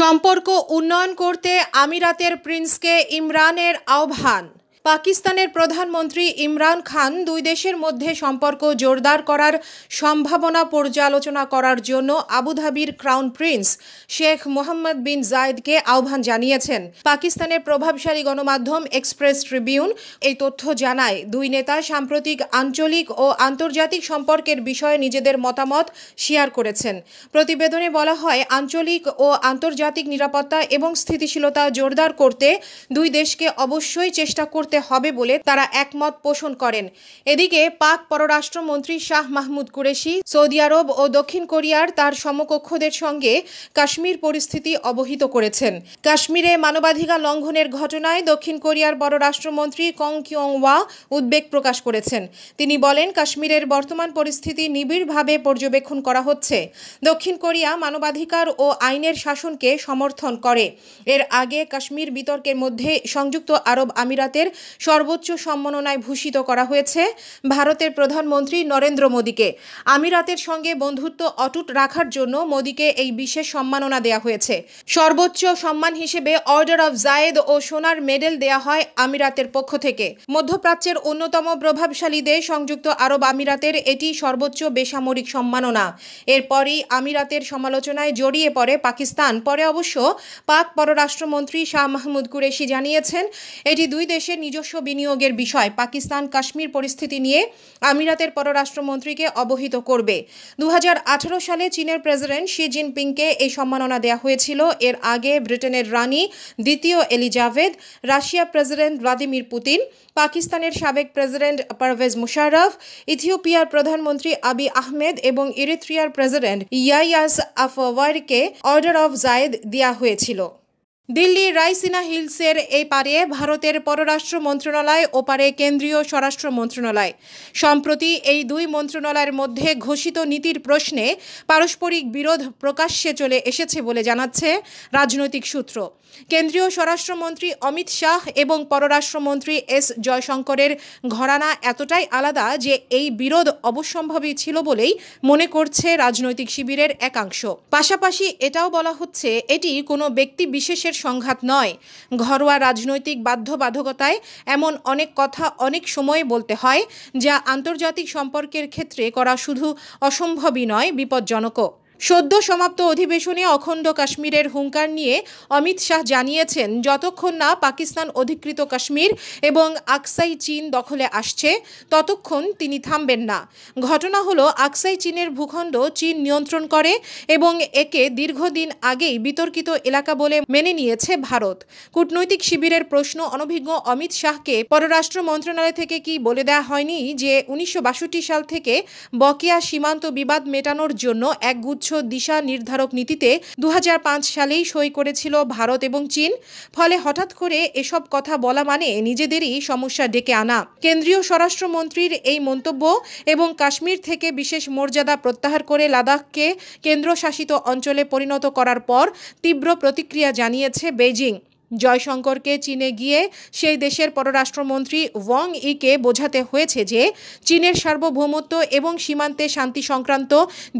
সম্পর্ক উন্নয়ন করতে আমিরাতের প্রিন্সকে ইমরানের আহ্বান পাকিস্তানের প্রধানমন্ত্রী ইমরান খান দুই দেশের মধ্যে সম্পর্ক জোরদার করার সম্ভাবনা পর্যালোচনা করার জন্য আবুধাবির crown prince Sheikh Mohammed bin জায়েদকে আহ্বান জানিয়েছেন পাকিস্তানের প্রভাবশালী গণমাধ্যম এক্সপ্রেস ট্রিবিউন এই তথ্য জানায় দুই নেতা সাম্প্রতিক আঞ্চলিক ও আন্তর্জাতিক সম্পর্কের বিষয়ে নিজেদের মতামত শেয়ার করেছেন প্রতিবেদনে বলা হয় আঞ্চলিক ও আন্তর্জাতিক নিরাপত্তা এবং স্থিতিশীলতা জোরদার করতে দুই দেশকে অবশ্যই চেষ্টা করতে করতে হবে বলে তারা একমত পোষণ করেন এদিকে পাক পররাষ্ট্রমন্ত্রী শাহ মাহমুদ কুরেশি সৌদি আরব ও দক্ষিণ কোরিয়ার তার সমকক্ষদের সঙ্গে কাশ্মীর পরিস্থিতি অবহিত করেছেন কাশ্মীরে মানবাধিকার লঙ্ঘনের ঘটনায় দক্ষিণ কোরিয়ার পররাষ্ট্রমন্ত্রী কং কিয়ং ওয়া উদ্বেগ প্রকাশ করেছেন তিনি বলেন কাশ্মীরের বর্তমান পরিস্থিতি নিবিড়ভাবে পর্যবেক্ষণ করা হচ্ছে দক্ষিণ কোরিয়া মানবাধিকার ও আইনের শাসনকে সমর্থন করে এর আগে কাশ্মীর বিতর্কের মধ্যে সংযুক্ত আরব আমিরাতের সর্বোচ্চ সম্মাননায় ভূষিত করা হয়েছে ভারতের প্রধানমন্ত্রী নরেন্দ্র মোদীকে আমিরাতের সঙ্গে বন্ধুত্ব অটুট রাখার জন্য মোদীকে এই বিশেষ সম্মাননা দেয়া হয়েছে সর্বোচ্চ সম্মান হিসেবে অর্ডার অব জায়েদ ও সোনার মেডেল দেয়া হয় আমিরাতের পক্ষ থেকে মধ্যপ্রাচ্যের অন্যতম প্রভাবশালী দেশ সংযুক্ত আরব আমিরাতের এটি সর্বোচ্চ বেসামরিক সম্মাননা এরপরই আমিরাতের সমালোচনায় জড়িয়ে পড়ে পাকিস্তান পরে অবশ্য পাক পররাষ্ট্রমন্ত্রী শাহ মাহমুদ কুরেশি জানিয়েছেন এটি দুই দেশের নিজ নিজস্ব বিনিয়োগের বিষয় পাকিস্তান কাশ্মীর পরিস্থিতি নিয়ে আমিরাতের পররাষ্ট্রমন্ত্রীকে অবহিত করবে দু সালে চীনের প্রেসিডেন্ট শি জিনপিংকে এই সম্মাননা দেওয়া হয়েছিল এর আগে ব্রিটেনের রানী দ্বিতীয় Elizabeth Russia president Vladimir Putin পাকিস্তানের সাবেক প্রেসিডেন্ট পারভেজ মুশারফ ইথিওপিয়ার প্রধানমন্ত্রী আবি আহমেদ এবং ইরিত্রিয়ার president Isaias Afwerki order of Zayed দেওয়া হয়েছিল দিল্লির রাইসিনা হিলসের এই পারে ভারতের পররাষ্ট্র মন্ত্রণালয় ও পারে কেন্দ্রীয় স্বরাষ্ট্র মন্ত্রণালয় সম্প্রতি এই দুই মন্ত্রণালয়ের মধ্যে ঘোষিত নীতির প্রশ্নে পারস্পরিক বিরোধ প্রকাশ্যে চলে এসেছে বলে জানাচ্ছে রাজনৈতিক সূত্র কেন্দ্রীয় স্বরাষ্ট্রমন্ত্রী অমিত শাহ এবং পররাষ্ট্রমন্ত্রী এস জয়শঙ্করের ঘরানা এতটাই আলাদা যে এই বিরোধ অবশ্যম্ভাবী ছিল বলেই মনে করছে রাজনৈতিক শিবিরের একাংশ পাশাপাশি এটাও বলা হচ্ছে এটি কোনো ব্যক্তি বিশেষের সংঘাত নয় ঘরোয়া রাজনৈতিক বাধ্যবাধকতায় এমন অনেক কথা অনেক সময়ে বলতে হয় যা আন্তর্জাতিক সম্পর্কের ক্ষেত্রে করা শুধু অসম্ভবই নয় বিপজ্জনকও সদ্য সমাপ্ত অধিবেশনে অখণ্ড কাশ্মীরের হুঙ্কার নিয়ে অমিত শাহ জানিয়েছেন যতক্ষণ না পাকিস্তান অধিকৃত কাশ্মীর এবং আকসাই চীন দখলে আসছে ততক্ষণ তিনি থামবেন না ঘটনা হলো আকসাই চীনের ভূখণ্ড চীন নিয়ন্ত্রণ করে এবং একে দীর্ঘদিন আগেই বিতর্কিত এলাকা বলে মেনে নিয়েছে ভারত কূটনৈতিক শিবিরের প্রশ্ন অনভিজ্ঞ অমিত শাহকে পররাষ্ট্র মন্ত্রণালয় থেকে কি বলে দেওয়া হয়নি যে উনিশশো সাল থেকে বকেয়া সীমান্ত বিবাদ মেটানোর জন্য এক গুচ্ছ গুচ্ছ দিশা নির্ধারক নীতিতে দু সালেই সই করেছিল ভারত এবং চীন ফলে হঠাৎ করে এসব কথা বলা মানে নিজেদেরই সমস্যা ডেকে আনা কেন্দ্রীয় স্বরাষ্ট্রমন্ত্রীর এই মন্তব্য এবং কাশ্মীর থেকে বিশেষ মর্যাদা প্রত্যাহার করে লাদাখকে কেন্দ্রশাসিত অঞ্চলে পরিণত করার পর তীব্র প্রতিক্রিয়া জানিয়েছে বেজিং জয়শঙ্করকে চীনে গিয়ে সেই দেশের পররাষ্ট্রমন্ত্রী ওয়াং ইকে বোঝাতে হয়েছে যে চীনের সার্বভৌমত্ব এবং সীমান্তে শান্তি সংক্রান্ত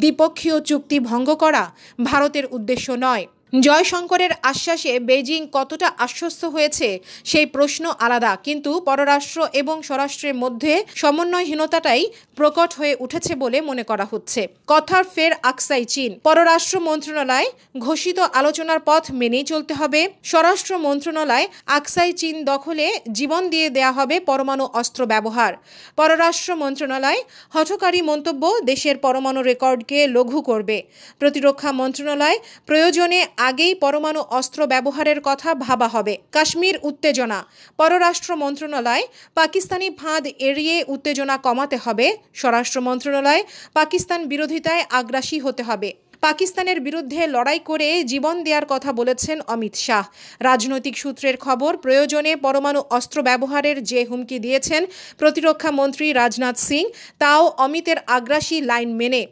দ্বিপক্ষীয় চুক্তি ভঙ্গ করা ভারতের উদ্দেশ্য নয় জয়শঙ্করের আশ্বাসে বেজিং কতটা আশ্বস্ত হয়েছে সেই প্রশ্ন আলাদা কিন্তু পররাষ্ট্র এবং স্বরাষ্ট্রের মধ্যে সমন্বয়হীনতাটাই প্রকট হয়ে উঠেছে বলে মনে করা হচ্ছে কথার ফের আকসাই চীন পররাষ্ট্র মন্ত্রণালয় ঘোষিত আলোচনার পথ মেনেই চলতে হবে স্বরাষ্ট্র মন্ত্রণালয় আকসাই চীন দখলে জীবন দিয়ে দেয়া হবে পরমাণু অস্ত্র ব্যবহার পররাষ্ট্র মন্ত্রণালয় হঠকারী মন্তব্য দেশের পরমাণু রেকর্ডকে লঘু করবে প্রতিরক্ষা মন্ত্রণালয় প্রয়োজনে আগেই পরমাণু অস্ত্র ব্যবহারের কথা ভাবা হবে কাশ্মীর উত্তেজনা পররাষ্ট্র মন্ত্রণালয় পাকিস্তানি ফাঁদ এড়িয়ে উত্তেজনা কমাতে হবে স্বরাষ্ট্র মন্ত্রণালয় পাকিস্তান বিরোধিতায় আগ্রাসী হতে হবে পাকিস্তানের বিরুদ্ধে লড়াই করে জীবন দেওয়ার কথা বলেছেন অমিত শাহ রাজনৈতিক সূত্রের খবর প্রয়োজনে পরমাণু অস্ত্র ব্যবহারের যে হুমকি দিয়েছেন প্রতিরক্ষা মন্ত্রী রাজনাথ সিং তাও অমিতের আগ্রাসী লাইন মেনে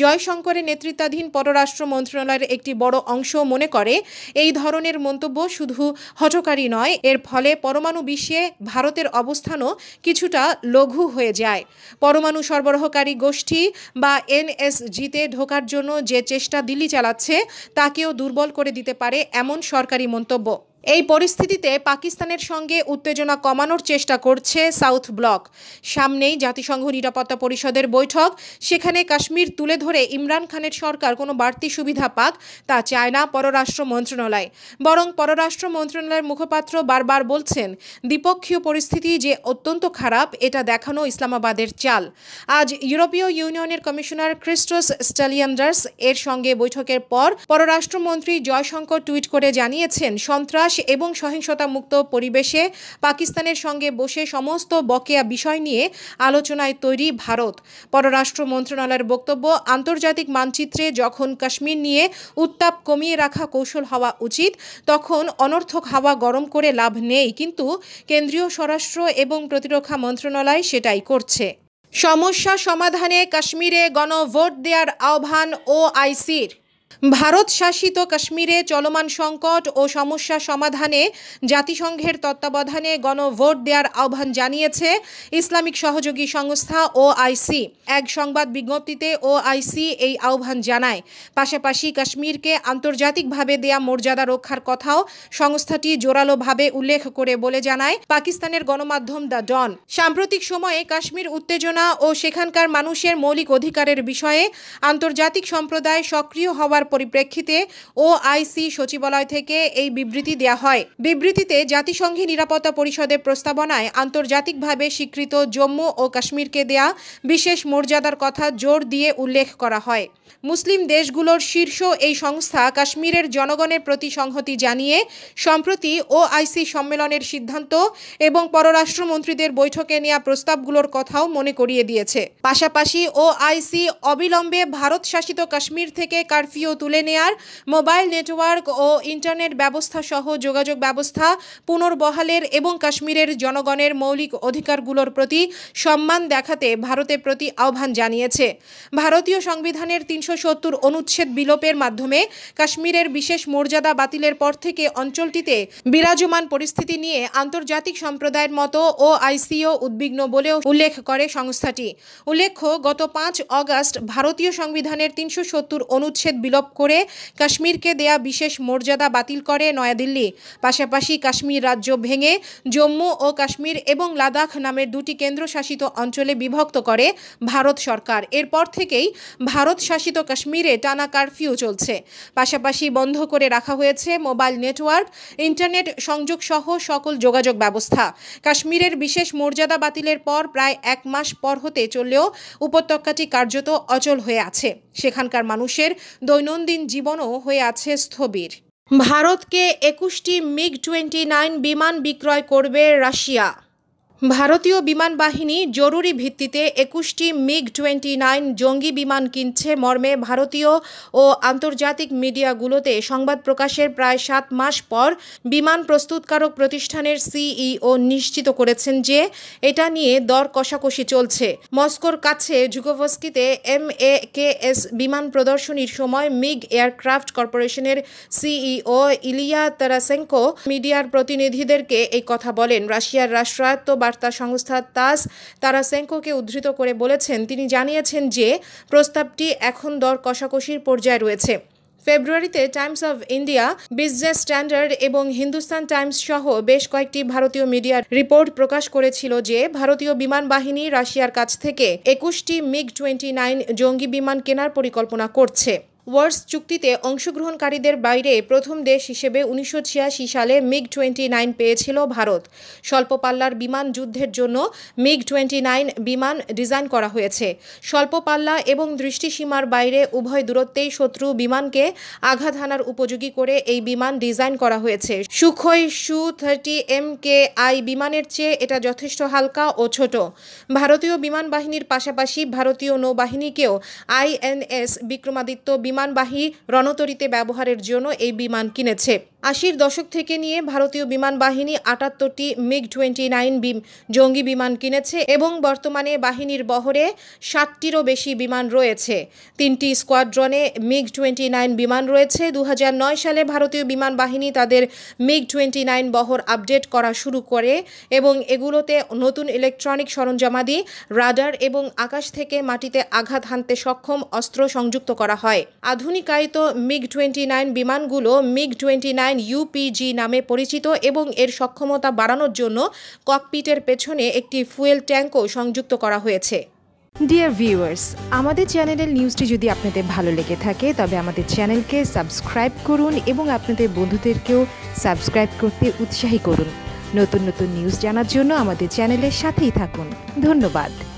জয়শঙ্করের নেতৃত্বাধীন পররাষ্ট্র মন্ত্রণালয়ের একটি বড় অংশ মনে করে এই ধরনের মন্তব্য শুধু হটকারী নয় এর ফলে পরমাণু বিশ্বে ভারতের অবস্থানও কিছুটা লঘু হয়ে যায় পরমাণু সরবরাহকারী গোষ্ঠী বা এনএসজিতে ঢোকার জন্য যে চেষ্টা দিল্লি চালাচ্ছে তাকেও দুর্বল করে দিতে পারে এমন সরকারি মন্তব্য এই পরিস্থিতিতে পাকিস্তানের সঙ্গে উত্তেজনা কমানোর চেষ্টা করছে সাউথ ব্লক সামনেই জাতিসংঘ নিরাপত্তা পরিষদের বৈঠক সেখানে কাশ্মীর তুলে ধরে ইমরান খানের সরকার কোনো বাড়তি সুবিধা পাক তা চায় না পররাষ্ট্র মন্ত্রণালয় বরং পররাষ্ট্র মন্ত্রণালয়ের মুখপাত্র বারবার বলছেন দ্বিপক্ষীয় পরিস্থিতি যে অত্যন্ত খারাপ এটা দেখানো ইসলামাবাদের চাল আজ ইউরোপীয় ইউনিয়নের কমিশনার ক্রিস্টোস স্টালিয়ান্ডার্স এর সঙ্গে বৈঠকের পর পররাষ্ট্রমন্ত্রী জয়শঙ্কর টুইট করে জানিয়েছেন সন্ত্রাস বিকাশ এবং সহিংসতামুক্ত পরিবেশে পাকিস্তানের সঙ্গে বসে সমস্ত বকেয়া বিষয় নিয়ে আলোচনায় তৈরি ভারত পররাষ্ট্র মন্ত্রণালয়ের বক্তব্য আন্তর্জাতিক মানচিত্রে যখন কাশ্মীর নিয়ে উত্তাপ কমিয়ে রাখা কৌশল হওয়া উচিত তখন অনর্থক হাওয়া গরম করে লাভ নেই কিন্তু কেন্দ্রীয় স্বরাষ্ট্র এবং প্রতিরক্ষা মন্ত্রণালয় সেটাই করছে সমস্যা সমাধানে কাশ্মীরে গণভোট দেওয়ার আহ্বান ওআইসির ভারত শাসিত কাশ্মীরে চলমান সংকট ও সমস্যা সমাধানে জাতিসংঘের তত্ত্বাবধানে গণভোট দেওয়ার আহ্বান জানিয়েছে ইসলামিক সহযোগী সংস্থা ওআইসি এক সংবাদ বিজ্ঞপ্তিতে ওআইসি এই আহ্বান জানায় পাশাপাশি কাশ্মীরকে আন্তর্জাতিকভাবে দেয়া মর্যাদা রক্ষার কথাও সংস্থাটি জোরালোভাবে উল্লেখ করে বলে জানায় পাকিস্তানের গণমাধ্যম দ্য ডন সাম্প্রতিক সময়ে কাশ্মীর উত্তেজনা ও সেখানকার মানুষের মৌলিক অধিকারের বিষয়ে আন্তর্জাতিক সম্প্রদায় সক্রিয় হওয়ার পরিপ্রেক্ষিতে ওআইসি সচিবালয় থেকে এই বিবৃতি দেয়া হয় বিবৃতিতে জাতিসংঘে নিরাপত্তা পরিষদের প্রস্তাবনায় আন্তর্জাতিকভাবে স্বীকৃত জম্মু ও কাশ্মীরকে দেয়া বিশেষ মর্যাদার কথা জোর দিয়ে উল্লেখ করা হয় মুসলিম দেশগুলোর শীর্ষ এই সংস্থা কাশ্মীরের জনগণের প্রতি সংহতি জানিয়ে সম্প্রতি ওআইসি সম্মেলনের সিদ্ধান্ত এবং পররাষ্ট্রমন্ত্রীদের বৈঠকে নেওয়া প্রস্তাবগুলোর কথাও মনে করিয়ে দিয়েছে পাশাপাশি ওআইসি অবিলম্বে ভারত শাসিত কাশ্মীর থেকে কারফিউ তুলে নেয়ার মোবাইল নেটওয়ার্ক ও ইন্টারনেট ব্যবস্থা সহ যোগাযোগ ব্যবস্থা পুনর্বহালের এবং কাশ্মীরের জনগণের মৌলিক অধিকারগুলোর প্রতি সম্মান দেখাতে ভারতের প্রতি আহ্বান জানিয়েছে ভারতীয় সংবিধানের তিন তিনশো অনুচ্ছেদ বিলোপের মাধ্যমে কাশ্মীরের বিশেষ মর্যাদা বাতিলের পর থেকে অঞ্চলটিতে বিরাজমান পরিস্থিতি নিয়ে আন্তর্জাতিক সম্প্রদায়ের মতো ও আইসিও উদ্বিগ্ন বলেও উল্লেখ করে সংস্থাটি উল্লেখ্য গত পাঁচ অগাস্ট ভারতীয় সংবিধানের তিনশো সত্তর অনুচ্ছেদ বিলোপ করে কাশ্মীরকে দেয়া বিশেষ মর্যাদা বাতিল করে নয়াদিল্লি পাশাপাশি কাশ্মীর রাজ্য ভেঙে জম্মু ও কাশ্মীর এবং লাদাখ নামের দুটি কেন্দ্রশাসিত অঞ্চলে বিভক্ত করে ভারত সরকার এরপর থেকেই ভারত শাসিত কেন্দ্রশাসিত কাশ্মীরে টানা কারফিউ চলছে পাশাপাশি বন্ধ করে রাখা হয়েছে মোবাইল নেটওয়ার্ক ইন্টারনেট সংযোগ সহ সকল যোগাযোগ ব্যবস্থা কাশ্মীরের বিশেষ মর্যাদা বাতিলের পর প্রায় এক মাস পর হতে চললেও উপত্যকাটি কার্যত অচল হয়ে আছে সেখানকার মানুষের দৈনন্দিন জীবনও হয়ে আছে স্থবির ভারতকে একুশটি মিগ টোয়েন্টি নাইন বিমান বিক্রয় করবে রাশিয়া ভারতীয় বিমান বাহিনী জরুরি ভিত্তিতে একুশটি মিগ টোয়েন্টি নাইন জঙ্গি বিমান কিনছে মর্মে ভারতীয় ও আন্তর্জাতিক মিডিয়াগুলোতে সংবাদ প্রকাশের প্রায় সাত মাস পর বিমান প্রস্তুতকারক প্রতিষ্ঠানের সিইও নিশ্চিত করেছেন যে এটা নিয়ে দর কষাকষি চলছে মস্কোর কাছে যুগোভস্কিতে এম এ কে এস বিমান প্রদর্শনীর সময় মিগ এয়ারক্রাফট কর্পোরেশনের সিইও ইলিয়া তারাসেঙ্কো মিডিয়ার প্রতিনিধিদেরকে এই কথা বলেন রাশিয়ার রাষ্ট্রায়ত্ত বার্তা সংস্থা তাস তারা সেঙ্কোকে উদ্ধৃত করে বলেছেন তিনি জানিয়েছেন যে প্রস্তাবটি এখন দর কষাকষির পর্যায়ে রয়েছে ফেব্রুয়ারিতে Times of India Business Standard এবং হিন্দুস্তান টাইমস সহ বেশ কয়েকটি ভারতীয় মিডিয়ার রিপোর্ট প্রকাশ করেছিল যে ভারতীয় বিমান বাহিনী রাশিয়ার কাছ থেকে একুশটি মিগ টোয়েন্টি নাইন জঙ্গি বিমান কেনার পরিকল্পনা করছে ওয়ার্স চুক্তিতে অংশগ্রহণকারীদের বাইরে প্রথম দেশ হিসেবে উনিশশো সালে মিগ টোয়েন্টি নাইন পেয়েছিল ভারত স্বল্পপাল্লার বিমান যুদ্ধের জন্য মিগ টোয়েন্টি নাইন বিমান ডিজাইন করা হয়েছে স্বল্পপাল্লা এবং দৃষ্টিসীমার বাইরে উভয় দূরত্বেই শত্রু বিমানকে আঘাত হানার উপযোগী করে এই বিমান ডিজাইন করা হয়েছে সুখই সু থার্টি এম কে আই বিমানের চেয়ে এটা যথেষ্ট হালকা ও ছোট ভারতীয় বিমান বাহিনীর পাশাপাশি ভারতীয় নৌবাহিনীকেও আইএনএস বিক্রমাদিত্য বিমান বিমানবাহী রণতরীতে ব্যবহারের জন্য এই বিমান কিনেছে আশির দশক থেকে নিয়ে ভারতীয় বিমান বাহিনী আটাত্তরটি মিগ টোয়েন্টি নাইন জঙ্গি বিমান কিনেছে এবং বর্তমানে বাহিনীর বহরে ষাটটিরও বেশি বিমান রয়েছে তিনটি স্কোয়াড্রনে মিগ টোয়েন্টি নাইন বিমান রয়েছে দু সালে ভারতীয় বিমান বাহিনী তাদের মিগ টোয়েন্টি নাইন বহর আপডেট করা শুরু করে এবং এগুলোতে নতুন ইলেকট্রনিক সরঞ্জামাদি রাডার এবং আকাশ থেকে মাটিতে আঘাত হানতে সক্ষম অস্ত্র সংযুক্ত করা হয় আধুনিকায়িত মিগ টোয়েন্টি নাইন বিমানগুলো MiG twenty nine nine UPG নামে পরিচিত এবং এর সক্ষমতা বাড়ানোর জন্য ককপিটের পেছনে একটি ফুয়েল ট্যাঙ্কও সংযুক্ত করা হয়েছে ডিয়ার ভিউয়ার্স আমাদের চ্যানেলের নিউজটি যদি আপনাদের ভালো লেগে থাকে তবে আমাদের চ্যানেলকে সাবস্ক্রাইব করুন এবং আপনাদের বন্ধুদেরকেও সাবস্ক্রাইব করতে উৎসাহী করুন নতুন নতুন নিউজ জানার জন্য আমাদের চ্যানেলের সাথেই থাকুন ধন্যবাদ